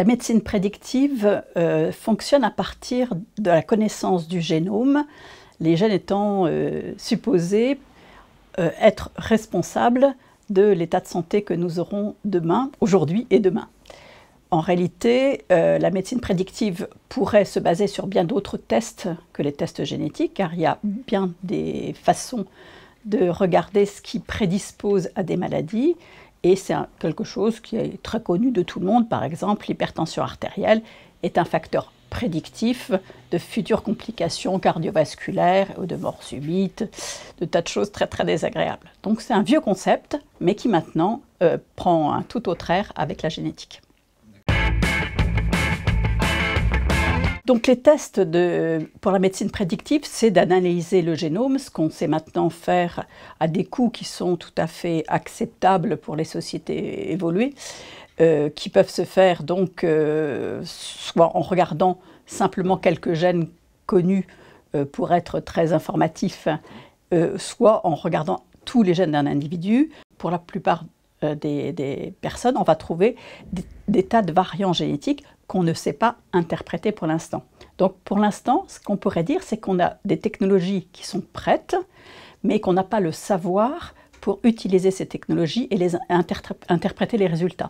La médecine prédictive euh, fonctionne à partir de la connaissance du génome, les gènes étant euh, supposés euh, être responsables de l'état de santé que nous aurons demain, aujourd'hui et demain. En réalité, la médecine prédictive pourrait se baser sur bien d'autres tests que les tests génétiques, car il y a bien des façons de regarder ce qui prédispose à des maladies. Et c'est quelque chose qui est très connu de tout le monde. Par exemple, l'hypertension artérielle est un facteur prédictif de futures complications cardiovasculaires ou de morts subites, de tas de choses très très désagréables. Donc c'est un vieux concept, mais qui maintenant euh, prend un tout autre air avec la génétique. Donc les tests pour la médecine prédictive, c'est d'analyser le génome, ce qu'on sait maintenant faire à des coûts qui sont tout à fait acceptables pour les sociétés évoluées, euh, qui peuvent se faire donc euh, soit en regardant simplement quelques gènes connus euh, pour être très informatifs, soit en regardant tous les gènes d'un individu. Pour la plupart euh, des, personnes, on va trouver des, tas de variants génétiques qu'on ne sait pas interpréter pour l'instant. Donc pour l'instant, ce qu'on pourrait dire, c'est qu'on a des technologies qui sont prêtes, mais qu'on n'a pas le savoir pour utiliser ces technologies et les interpréter les résultats.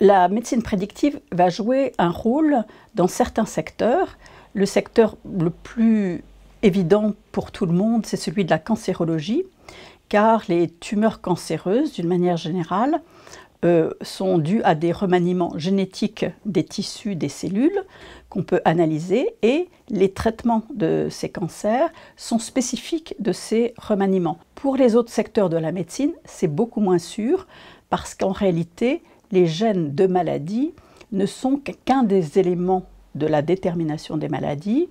La médecine prédictive va jouer un rôle dans certains secteurs. Le secteur le plus évident pour tout le monde, c'est celui de la cancérologie, car les tumeurs cancéreuses, d'une manière générale, euh, sont dues à des remaniements génétiques des tissus, des cellules qu'on peut analyser et les traitements de ces cancers sont spécifiques de ces remaniements. Pour les autres secteurs de la médecine, c'est beaucoup moins sûr parce qu'en réalité, les gènes de maladie ne sont qu'un des éléments de la détermination des maladies,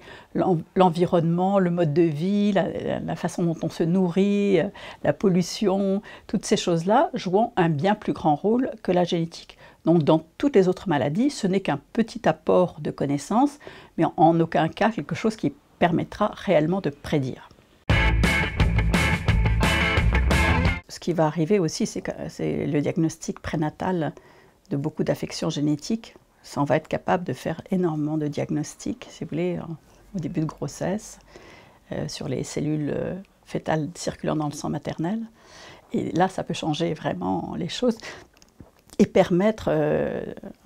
l'environnement, le mode de vie, la, façon dont on se nourrit, euh, la pollution, toutes ces choses-là jouant un bien plus grand rôle que la génétique. Donc dans toutes les autres maladies, ce n'est qu'un petit apport de connaissances, mais en, en aucun cas quelque chose qui permettra réellement de prédire. Ce qui va arriver aussi, c'est le diagnostic prénatal de beaucoup d'affections génétiques on va être capable de faire énormément de diagnostics, si vous voulez, au début de grossesse, euh, sur les cellules euh, fétales circulant dans le sang maternel. Et là, ça peut changer vraiment les choses et permettre euh,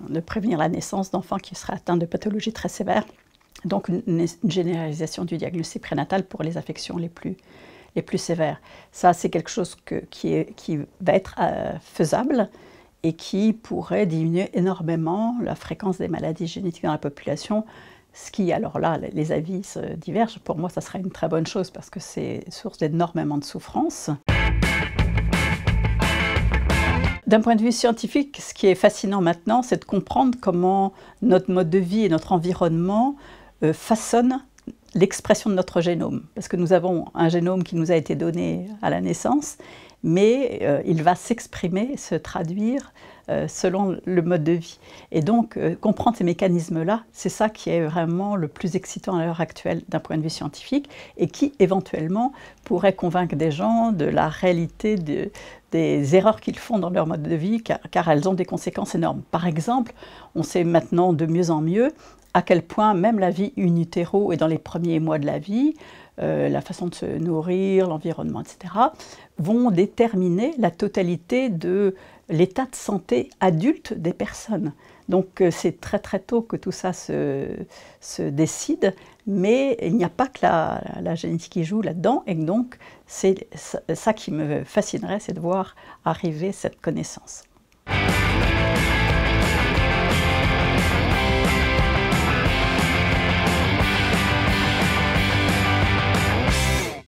de prévenir la naissance d'enfants qui seraient atteints de pathologies très sévères. Donc une, généralisation du diagnostic prénatal pour les affections les plus, les plus sévères. Ça, c'est quelque chose qui, est, qui, va être faisable et qui pourrait diminuer énormément la fréquence des maladies génétiques dans la population. Ce qui, alors là, les avis se divergent. Pour moi, ça serait une très bonne chose parce que c'est source d'énormément de souffrance. D'un point de vue scientifique, ce qui est fascinant maintenant, c'est de comprendre comment notre mode de vie et notre environnement euh, façonnent l'expression de notre génome, parce que nous avons un génome qui nous a été donné à la naissance, mais euh, il va s'exprimer, se traduire euh, selon le mode de vie. Et donc, euh, comprendre ces mécanismes-là, c'est ça qui est vraiment le plus excitant à l'heure actuelle d'un point de vue scientifique et qui, éventuellement, pourrait convaincre des gens de la réalité des erreurs qu'ils font dans leur mode de vie, car, elles ont des conséquences énormes. Par exemple, on sait maintenant de mieux en mieux à quel point même la vie in utero et dans les premiers mois de la vie, euh, la façon de se nourrir, l'environnement, etc., vont déterminer la totalité de l'état de santé adulte des personnes. Donc euh, c'est très très tôt que tout ça se, décide, mais il n'y a pas que la, la génétique qui joue là-dedans, et donc c'est ça qui me fascinerait, c'est de voir arriver cette connaissance.